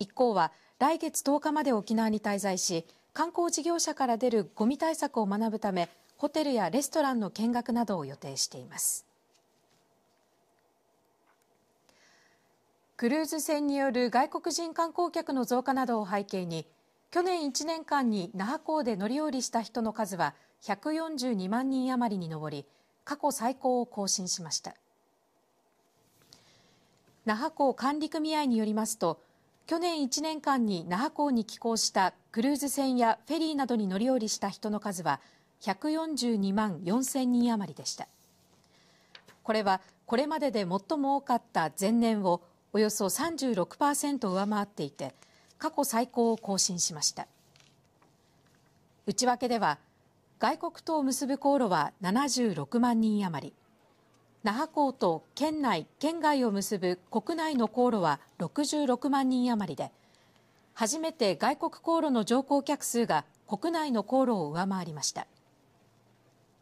一行は来月10日まで沖縄に滞在し観光事業者から出るごみ対策を学ぶためホテルやレストランの見学などを予定していますクルーズ船による外国人観光客の増加などを背景に去年1年間に那覇港で乗り降りした人の数は142万人余りに上り過去最高を更新しました那覇港管理組合によりますと去年1年間に那覇港に寄港したクルーズ船やフェリーなどに乗り降りした人の数は142万4000人余りでしたこれはこれまでで最も多かった前年をおよそ36%上回っていて過去最高を更新しました内訳では外国と結ぶ航路は76万人余り那覇港と県内、県外を結ぶ国内の航路は66万人余りで初めて外国航路の乗降客数が国内の航路を上回りました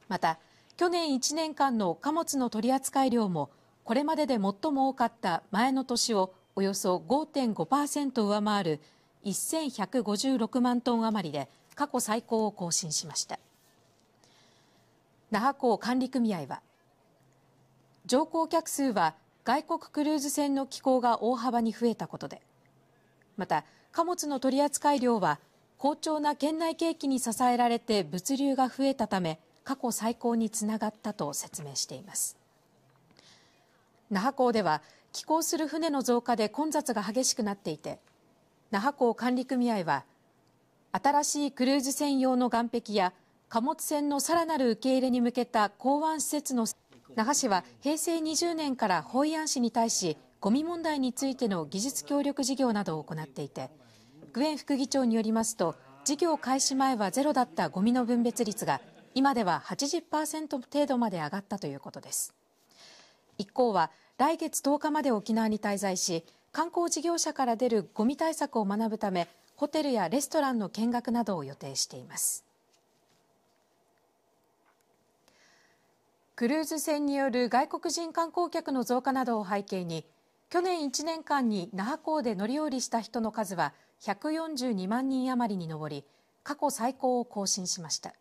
また去年1年間の貨物の取扱量もこれまでで最も多かった前の年をおよそ5.5%上回る1156万トン余りで過去最高を更新しました那覇港管理組合は乗降客数は外国クルーズ船の寄港が大幅に増えたことでまた、貨物の取扱量は好調な県内景気に支えられて物流が増えたため過去最高につながったと説明しています那覇港では寄港する船の増加で混雑が激しくなっていて那覇港管理組合は新しいクルーズ船用の岸壁や貨物船のさらなる受け入れに向けた港湾施設の那覇市は平成20年から保育安市に対しごみ問題についての技術協力事業などを行っていてグエン副議長によりますと事業開始前はゼロだったごみの分別率が今では80%程度まで上がったということです一行は来月10日まで沖縄に滞在し観光事業者から出るごみ対策を学ぶためホテルやレストランの見学などを予定していますクルーズ船による外国人観光客の増加などを背景に去年1年間に那覇港で乗り降りした人の数は142万人余りに上り過去最高を更新しました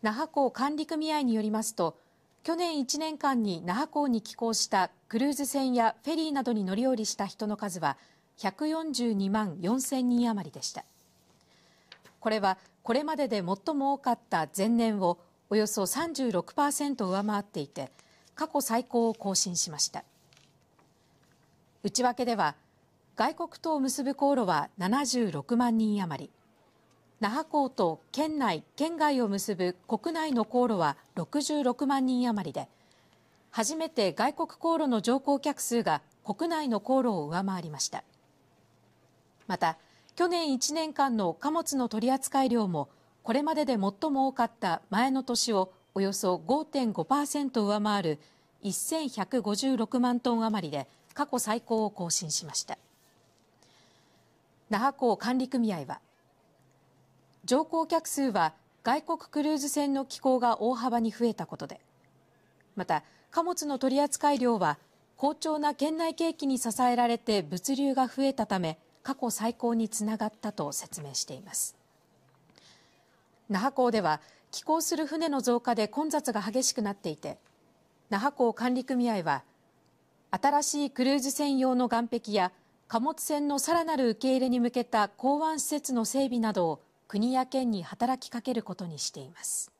那覇港管理組合によりますと去年1年間に那覇港に寄港したクルーズ船やフェリーなどに乗り降りした人の数は142万4千人余りでしたこれはこれまでで最も多かった前年をおよそ36%上回っていて過去最高を更新しました内訳では外国とを結ぶ航路は76万人余り那覇港と県内県外を結ぶ国内の航路は66万人余りで初めて外国航路の乗降客数が国内の航路を上回りましたまた去年1年間の貨物の取扱量もこれまでで最も多かった前の年をおよそ5.5%上回る1156万トン余りで過去最高を更新しました那覇港管理組合は乗降客数は外国クルーズ船の機構が大幅に増えたことでまた貨物の取扱量は好調な県内景気に支えられて物流が増えたため過去最高につながったと説明しています。那覇港では寄港する船の増加で混雑が激しくなっていて那覇港管理組合は新しいクルーズ船用の岸壁や貨物船のさらなる受け入れに向けた港湾施設の整備などを国や県に働きかけることにしています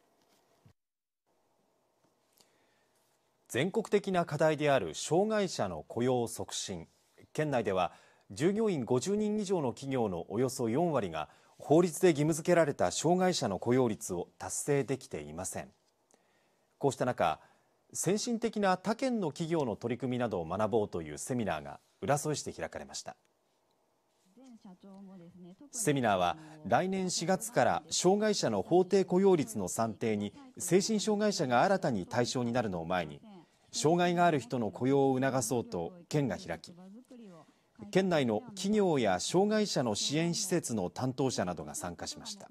全国的な課題である障害者の雇用促進県内では従業員50人以上の企業のおよそ4割が法律で義務付けられた障害者の雇用率を達成できていませんこうした中先進的な他県の企業の取り組みなどを学ぼうというセミナーが浦添市で開かれましたセミナーは来年4月から障害者の法定雇用率の算定に精神障害者が新たに対象になるのを前に障害がある人の雇用を促そうと県が開き県内の企業や障害者の支援施設の担当者などが参加しました。